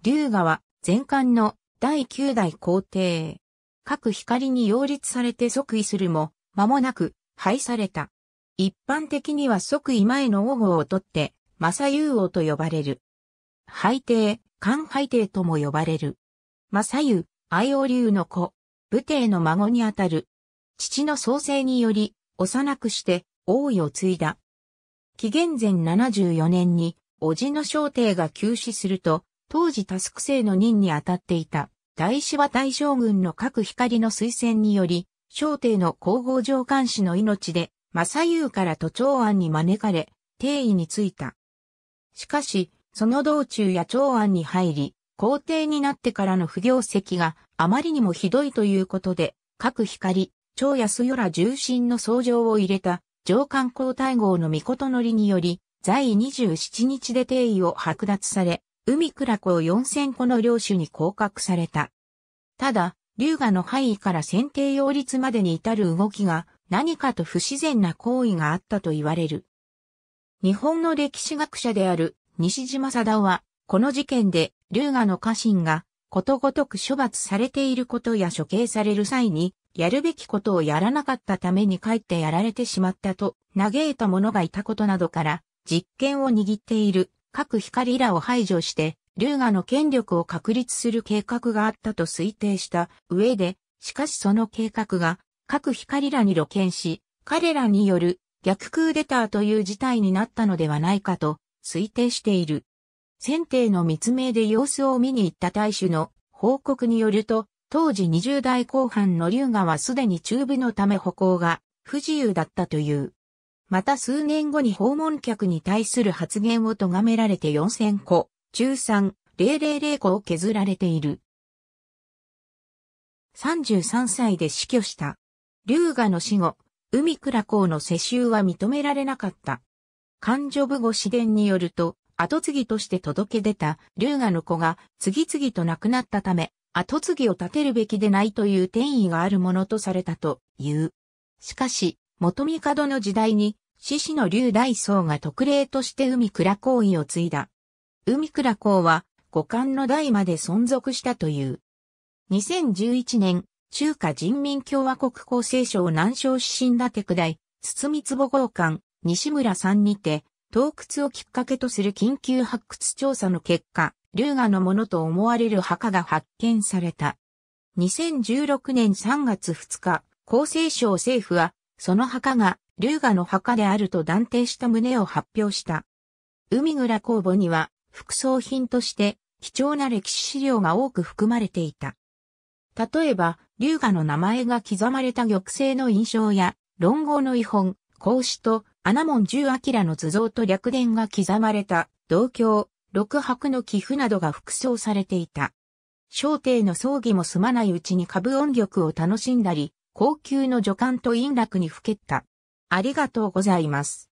龍河は前漢の第9代皇帝。各光に擁立されて即位するも、間もなく廃された。一般的には即位前の王号をとって、正雄王と呼ばれる。廃帝、漢廃帝とも呼ばれる。正雄、愛王龍の子、武帝の孫にあたる。父の創生により、幼くして王位を継いだ。紀元前74年に、叔父の小帝が急死すると、当時タスク星の任に当たっていた大は大将軍の各光の推薦により、朝帝の皇后上官氏の命で、正優から都長安に招かれ、定位についた。しかし、その道中や長安に入り、皇帝になってからの不行跡があまりにもひどいということで、各光、長安よら重臣の相乗を入れた上官皇太后の御事のりにより、在位27日で定位を剥奪され、海倉湖を4000個の領主に降格された。ただ、龍河の範囲から選定擁立までに至る動きが何かと不自然な行為があったと言われる。日本の歴史学者である西島貞夫は、この事件で龍河の家臣がことごとく処罰されていることや処刑される際に、やるべきことをやらなかったために帰ってやられてしまったと、嘆いた者がいたことなどから、実権を握っている各光らを排除して、龍河の権力を確立する計画があったと推定した上で、しかしその計画が各光らに露見し、彼らによる逆クーデターという事態になったのではないかと推定している。先定の密命で様子を見に行った大衆の報告によると、当時20代後半の龍河はすでに中部のため歩行が不自由だったという。また数年後に訪問客に対する発言を咎められて4000個、中3,000個を削られている。33歳で死去した。龍河の死後、海倉港の世襲は認められなかった。勘定部後四伝によると、後継ぎとして届け出た龍河の子が次々と亡くなったため、後継ぎを立てるべきでないという転移があるものとされたという。しかし、元帝の時代に、獅子の竜大僧が特例として海倉行為を継いだ。海倉公は、五冠の代まで存続したという。2011年、中華人民共和国厚生省南昌市新立区大、堤坪合官、西村さんにて、洞窟をきっかけとする緊急発掘調査の結果、龍河のものと思われる墓が発見された。2016年3月2日、厚生省政府はその墓が龍河の墓であると断定した旨を発表した。海蔵公墓には、副葬品として、貴重な歴史資料が多く含まれていた。例えば、龍河の名前が刻まれた玉製の印象や、論語の遺本、孔子と、穴門十明の図像と略伝が刻まれた、道教、六白の寄付などが副葬されていた。商帝の葬儀も済まないうちに株音曲を楽しんだり、高級の助官と陰楽にふけった。ありがとうございます。